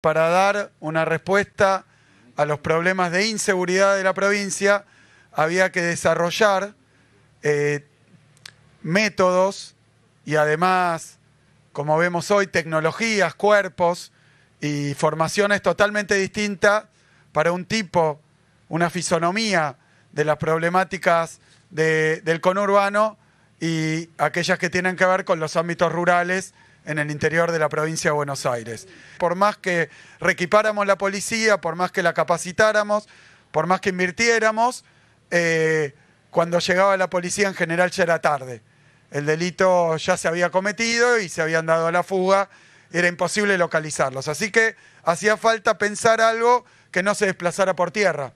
para dar una respuesta a los problemas de inseguridad de la provincia, había que desarrollar eh, métodos y además, como vemos hoy, tecnologías, cuerpos y formaciones totalmente distintas para un tipo, una fisonomía de las problemáticas del conurbano y aquellas que tienen que ver con los ámbitos rurales en el interior de la provincia de Buenos Aires. Por más que reequipáramos la policía, por más que la capacitáramos, por más que invirtiéramos, eh, cuando llegaba la policía en general ya era tarde. El delito ya se había cometido y se habían dado a la fuga, era imposible localizarlos. Así que hacía falta pensar algo que no se desplazara por tierra,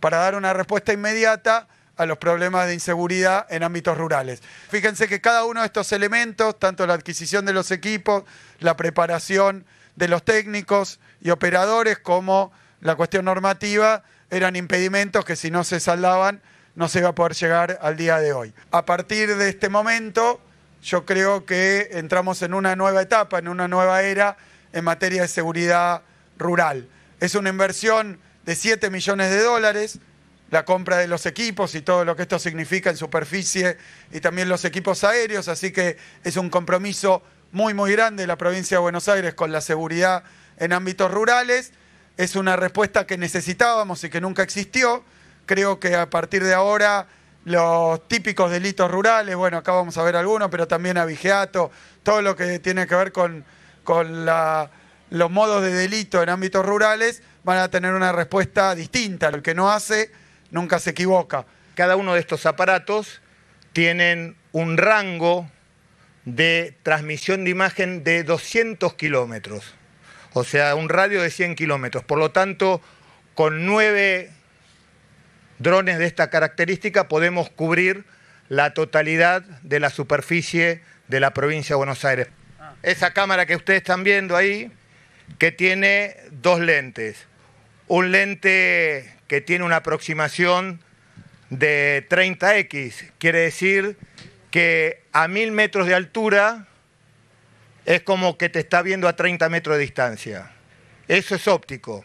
para dar una respuesta inmediata a los problemas de inseguridad en ámbitos rurales. Fíjense que cada uno de estos elementos, tanto la adquisición de los equipos, la preparación de los técnicos y operadores, como la cuestión normativa, eran impedimentos que si no se saldaban no se iba a poder llegar al día de hoy. A partir de este momento, yo creo que entramos en una nueva etapa, en una nueva era en materia de seguridad rural. Es una inversión de 7 millones de dólares la compra de los equipos y todo lo que esto significa en superficie y también los equipos aéreos, así que es un compromiso muy, muy grande de la provincia de Buenos Aires con la seguridad en ámbitos rurales. Es una respuesta que necesitábamos y que nunca existió. Creo que a partir de ahora los típicos delitos rurales, bueno, acá vamos a ver algunos, pero también a Vigeato, todo lo que tiene que ver con, los modos de delito en ámbitos rurales, van a tener una respuesta distinta. lo que no hace nunca se equivoca. Cada uno de estos aparatos tienen un rango de transmisión de imagen de 200 kilómetros, o sea, un radio de 100 kilómetros. Por lo tanto, con nueve drones de esta característica podemos cubrir la totalidad de la superficie de la provincia de Buenos Aires. Ah. Esa cámara que ustedes están viendo ahí, que tiene dos lentes un lente que tiene una aproximación de 30x, quiere decir que a mil metros de altura es como que te está viendo a 30 metros de distancia. Eso es óptico.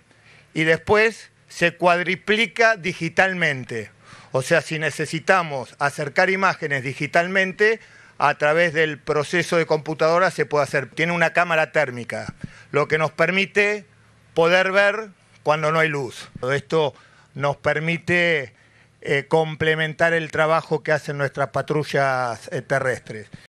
Y después se cuadriplica digitalmente. O sea, si necesitamos acercar imágenes digitalmente, a través del proceso de computadora se puede hacer. Tiene una cámara térmica, lo que nos permite poder ver cuando no hay luz. Todo esto nos permite eh, complementar el trabajo que hacen nuestras patrullas eh, terrestres.